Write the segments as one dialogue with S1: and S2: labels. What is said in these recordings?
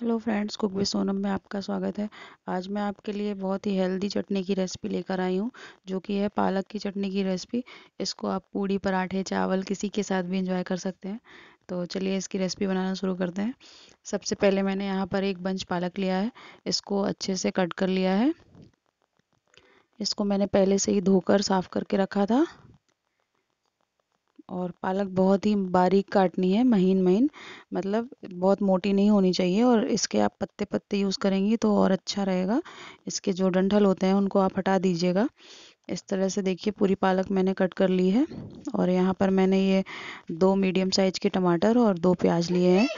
S1: Hello friends cook with Sonam में आपका स्वागत है आज मैं आपके लिए बहुत ही हेल्दी चटनी की रेसिपी लेकर आई हूँ जो कि है पालक की चटनी की रेसिपी इसको आप पूड़ी पराठे चावल किसी के साथ भी इंजॉय कर सकते हैं तो चलिए इसकी रेसिपी बनाना शुरू करते हैं सबसे पहले मैंने यहाँ पर एक बंच पालक लिया है इसको अच्छे से कट कर लिया है इसको मैंने पहले से ही धोकर साफ़ करके रखा था और पालक बहुत ही बारीक काटनी है महीन महीन मतलब बहुत मोटी नहीं होनी चाहिए और इसके आप पत्ते पत्ते यूज़ करेंगी तो और अच्छा रहेगा इसके जो डंठल होते हैं उनको आप हटा दीजिएगा इस तरह से देखिए पूरी पालक मैंने कट कर ली है और यहाँ पर मैंने ये दो मीडियम साइज के टमाटर और दो प्याज लिए हैं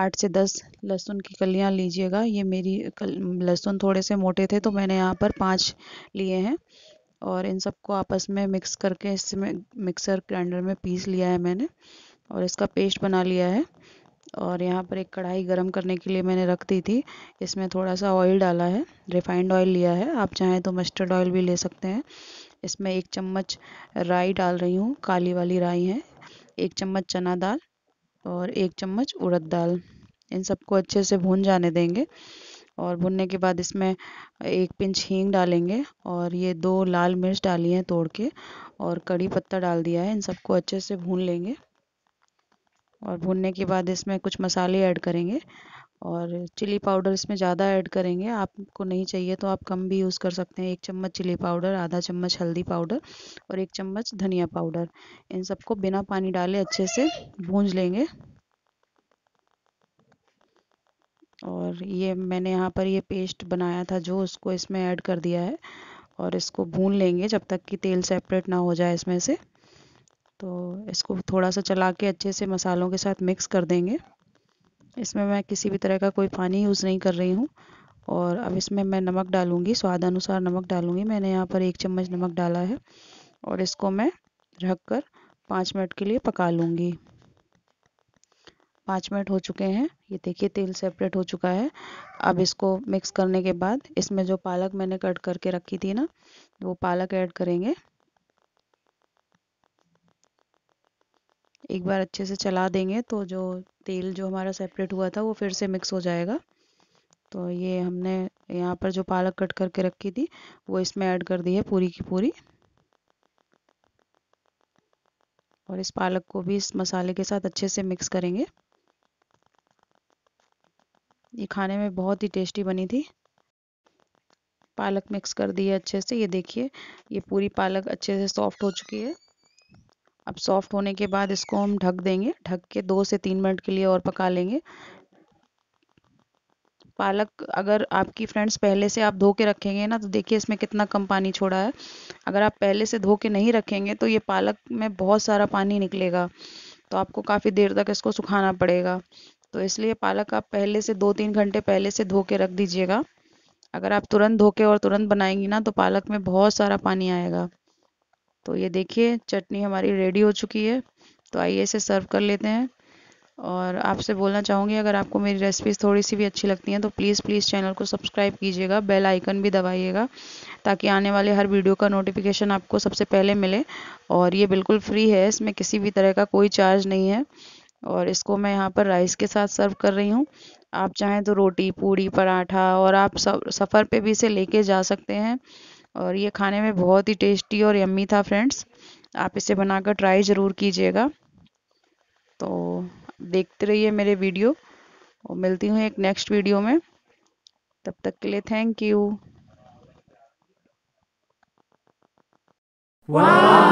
S1: आठ से दस लहसुन की कलियाँ लीजिएगा ये मेरी लहसुन थोड़े से मोटे थे तो मैंने यहाँ पर पाँच लिए हैं और इन सबको आपस में मिक्स करके इसमें मिक्सर ग्राइंडर में पीस लिया है मैंने और इसका पेस्ट बना लिया है और यहाँ पर एक कढ़ाई गरम करने के लिए मैंने रख दी थी इसमें थोड़ा सा ऑयल डाला है रिफाइंड ऑयल लिया है आप चाहें तो मस्टर्ड ऑयल भी ले सकते हैं इसमें एक चम्मच राई डाल रही हूँ काली वाली राई है एक चम्मच चना दाल और एक चम्मच उड़द दाल इन सबको अच्छे से भून जाने देंगे और भुनने के बाद इसमें एक पिंच हींग डालेंगे और ये दो लाल मिर्च डाली हैं तोड़ के और कड़ी पत्ता डाल दिया है इन सबको अच्छे से भून लेंगे और भूनने के बाद इसमें कुछ मसाले ऐड करेंगे और चिली पाउडर इसमें ज़्यादा ऐड करेंगे आपको नहीं चाहिए तो आप कम भी यूज़ कर सकते हैं एक चम्मच चिली पाउडर आधा चम्मच हल्दी पाउडर और एक चम्मच धनिया पाउडर इन सबको बिना पानी डाले अच्छे से भूंज लेंगे और ये मैंने यहाँ पर ये पेस्ट बनाया था जो उसको इसमें ऐड कर दिया है और इसको भून लेंगे जब तक कि तेल सेपरेट ना हो जाए इसमें से तो इसको थोड़ा सा चला के अच्छे से मसालों के साथ मिक्स कर देंगे इसमें मैं किसी भी तरह का कोई पानी यूज़ नहीं कर रही हूँ और अब इसमें मैं नमक डालूँगी स्वाद अनुसार नमक डालूँगी मैंने यहाँ पर एक चम्मच नमक डाला है और इसको मैं रख कर पाँच मिनट के लिए पका लूँगी पाँच मिनट हो चुके हैं ये देखिए तेल सेपरेट हो चुका है अब इसको मिक्स करने के बाद इसमें जो पालक मैंने कट करके रखी थी ना वो पालक ऐड करेंगे एक बार अच्छे से चला देंगे तो जो तेल जो हमारा सेपरेट हुआ था वो फिर से मिक्स हो जाएगा तो ये हमने यहाँ पर जो पालक कट करके रखी थी वो इसमें ऐड कर दी है पूरी की पूरी और इस पालक को भी इस मसाले के साथ अच्छे से मिक्स करेंगे ये खाने में बहुत ही टेस्टी बनी थी पालक मिक्स कर दी है अच्छे से ये देखिए ये पूरी पालक अच्छे से सॉफ्ट हो चुकी है अब सॉफ्ट होने के बाद इसको हम ढक देंगे ढक के दो से तीन मिनट के लिए और पका लेंगे पालक अगर आपकी फ्रेंड्स पहले से आप धो के रखेंगे ना तो देखिए इसमें कितना कम पानी छोड़ा है अगर आप पहले से धो के नहीं रखेंगे तो ये पालक में बहुत सारा पानी निकलेगा तो आपको काफ़ी देर तक इसको सुखाना पड़ेगा तो इसलिए पालक आप पहले से दो तीन घंटे पहले से धो के रख दीजिएगा अगर आप तुरंत धो के और तुरंत बनाएंगी ना तो पालक में बहुत सारा पानी आएगा तो ये देखिए चटनी हमारी रेडी हो चुकी है तो आइए इसे सर्व कर लेते हैं और आपसे बोलना चाहूँगी अगर आपको मेरी रेसिपीज़ थोड़ी सी भी अच्छी लगती हैं तो प्लीज़ प्लीज़ चैनल को सब्सक्राइब कीजिएगा बेल आइकन भी दबाइएगा ताकि आने वाले हर वीडियो का नोटिफिकेशन आपको सबसे पहले मिले और ये बिल्कुल फ्री है इसमें किसी भी तरह का कोई चार्ज नहीं है और इसको मैं यहाँ पर राइस के साथ सर्व कर रही हूँ आप चाहें तो रोटी पूड़ी पराठा और आप सफ़र पे भी इसे लेके जा सकते हैं और ये खाने में बहुत ही टेस्टी और यम्मी था फ्रेंड्स आप इसे बनाकर ट्राई ज़रूर कीजिएगा तो देखते रहिए मेरे वीडियो और मिलती हूँ एक नेक्स्ट वीडियो में तब तक के लिए थैंक यू Wow!